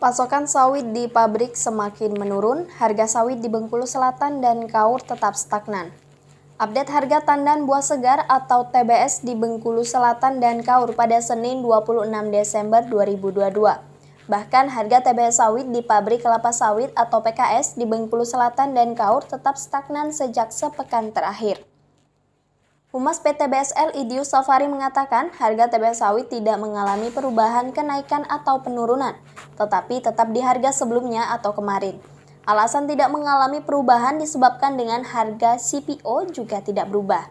Pasokan sawit di pabrik semakin menurun, harga sawit di Bengkulu Selatan dan Kaur tetap stagnan. Update harga tandan buah segar atau TBS di Bengkulu Selatan dan Kaur pada Senin 26 Desember 2022. Bahkan harga TBS sawit di pabrik kelapa sawit atau PKS di Bengkulu Selatan dan Kaur tetap stagnan sejak sepekan terakhir. Humas PT BSL Idius Safari mengatakan harga TBS sawit tidak mengalami perubahan kenaikan atau penurunan, tetapi tetap di harga sebelumnya atau kemarin. Alasan tidak mengalami perubahan disebabkan dengan harga CPO juga tidak berubah.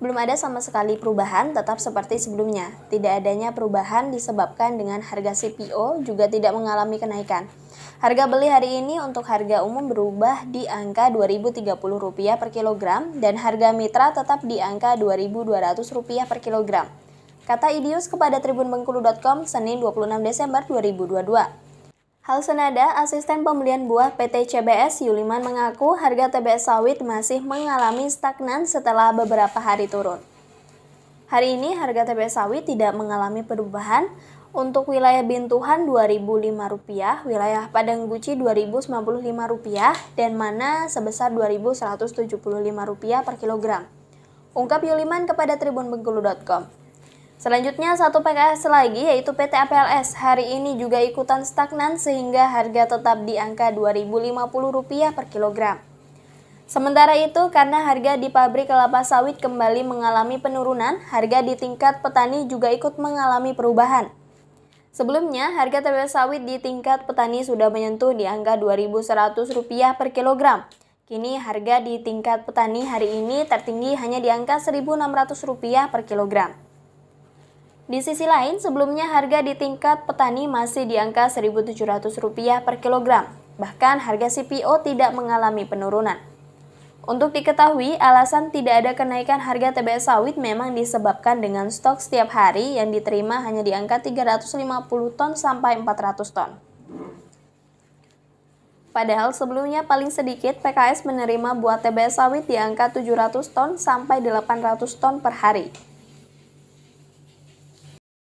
Belum ada sama sekali perubahan, tetap seperti sebelumnya. Tidak adanya perubahan disebabkan dengan harga CPO juga tidak mengalami kenaikan. Harga beli hari ini untuk harga umum berubah di angka Rp2.030 per kilogram dan harga mitra tetap di angka Rp2.200 per kilogram. Kata Idius kepada Tribun Bengkulu.com, Senin 26 Desember 2022. Hal senada, asisten pembelian buah PT CBS Yuliman mengaku harga TBS sawit masih mengalami stagnan setelah beberapa hari turun. Hari ini harga TBS sawit tidak mengalami perubahan, untuk wilayah Bintuhan Rp2.005, wilayah Padang Guci Rp2.095, dan Mana sebesar Rp2.175 per kilogram. Ungkap Yuliman kepada tribunbengkulu.com. Selanjutnya satu PKS lagi yaitu PT APLS hari ini juga ikutan stagnan sehingga harga tetap di angka Rp2.050 per kilogram. Sementara itu, karena harga di pabrik kelapa sawit kembali mengalami penurunan, harga di tingkat petani juga ikut mengalami perubahan. Sebelumnya, harga cabai sawit di tingkat petani sudah menyentuh di angka Rp2.100 per kilogram. Kini harga di tingkat petani hari ini tertinggi hanya di angka Rp1.600 per kilogram. Di sisi lain, sebelumnya harga di tingkat petani masih di angka Rp1.700 per kilogram. Bahkan harga CPO tidak mengalami penurunan. Untuk diketahui, alasan tidak ada kenaikan harga TBS sawit memang disebabkan dengan stok setiap hari yang diterima hanya di angka 350 ton sampai 400 ton. Padahal sebelumnya paling sedikit PKS menerima buah TBS sawit di angka 700 ton sampai 800 ton per hari.